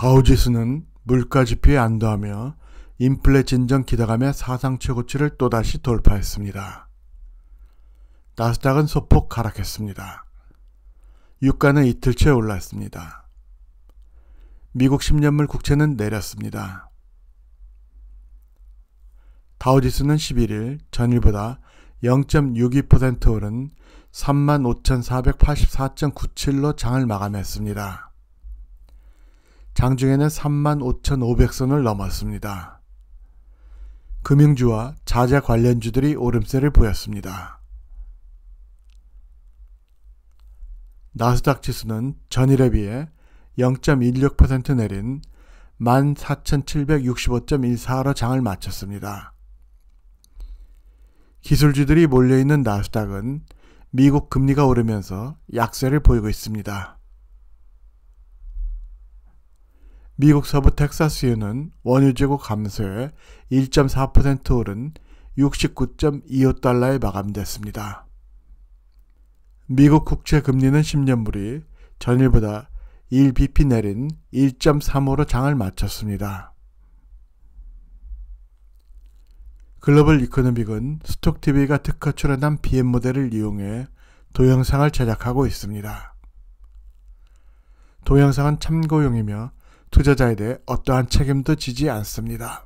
다우지수는 물가 지표에 안도하며 인플레 진정 기대감에 사상 최고치를 또다시 돌파했습니다. 나스닥은 소폭 하락했습니다. 유가는 이틀째 올랐습니다. 미국 10년물 국채는 내렸습니다. 다우지수는 11일 전일보다 0.62% 오른 35,484.97로 장을 마감했습니다. 장중에는 35,500선을 넘었습니다. 금융주와 자재 관련주들이 오름세를 보였습니다. 나스닥 지수는 전일에 비해 0.16% 내린 14,765.14로 장을 마쳤습니다. 기술주들이 몰려있는 나스닥은 미국 금리가 오르면서 약세를 보이고 있습니다. 미국 서부 텍사스유는 원유 재고 감소에 1.4% 오른 69.25달러에 마감됐습니다. 미국 국채 금리는 10년물이 전일보다 1bp 내린 1.35로 장을 마쳤습니다. 글로벌 이코노믹은 스톡TV가 특허 출연한 BM 모델을 이용해 동영상을 제작하고 있습니다. 동영상은 참고용이며 투자자에 대해 어떠한 책임도 지지 않습니다.